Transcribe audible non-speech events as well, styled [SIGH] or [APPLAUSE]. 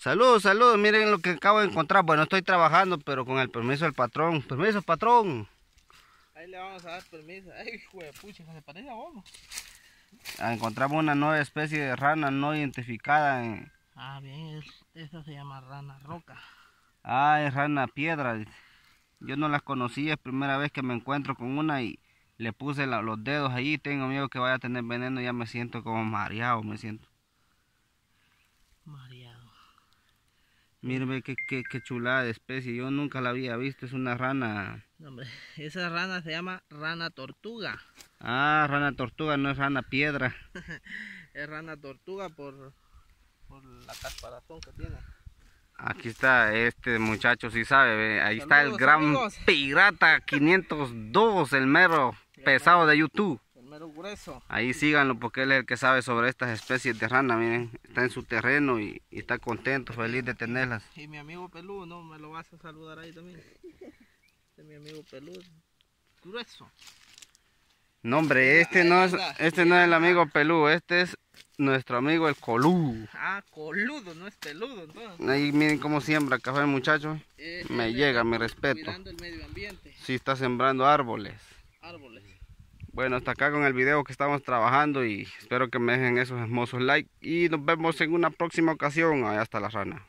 Saludos, saludos. Miren lo que acabo de encontrar. Bueno, estoy trabajando, pero con el permiso del patrón. Permiso, patrón. Ahí le vamos a dar permiso. Ay, hijo de pucha, se parece a vos. Ah, encontramos una nueva especie de rana no identificada. Ah, bien, esta se llama rana roca. Ah, es rana piedra. Yo no las conocía, es primera vez que me encuentro con una y le puse los dedos ahí. Tengo miedo que vaya a tener veneno, ya me siento como mareado, me siento. Mareado. Mírame qué, qué, chulada de especie, yo nunca la había visto, es una rana. [LAUGHS] esa rana se llama rana tortuga. Ah, rana tortuga, no es rana piedra. [LAUGHS] es rana tortuga por, la casparazón que tiene. Aquí está este muchacho, si sabe, ahí está el gran pirata 502, el mero pesado de YouTube grueso. Ahí síganlo porque él es el que sabe sobre estas especies de rana, miren. Está en su terreno y, está contento, feliz de tenerlas. Y mi amigo Pelú, ¿no? Me lo vas a saludar ahí también. Este es mi amigo Pelú. Grueso. No, hombre, este, este, no es, este no es el amigo Pelú, este es nuestro amigo el Colú. Ah, coludo, no es peludo entonces. Ahí miren cómo siembra café muchacho. Eh, me eh, llega, me respeto. Mirando el medio ambiente. Sí, está sembrando árboles. Árboles. Bueno, hasta acá con el video que estamos trabajando y espero que me dejen esos hermosos likes y nos vemos en una próxima ocasión. hasta la rana.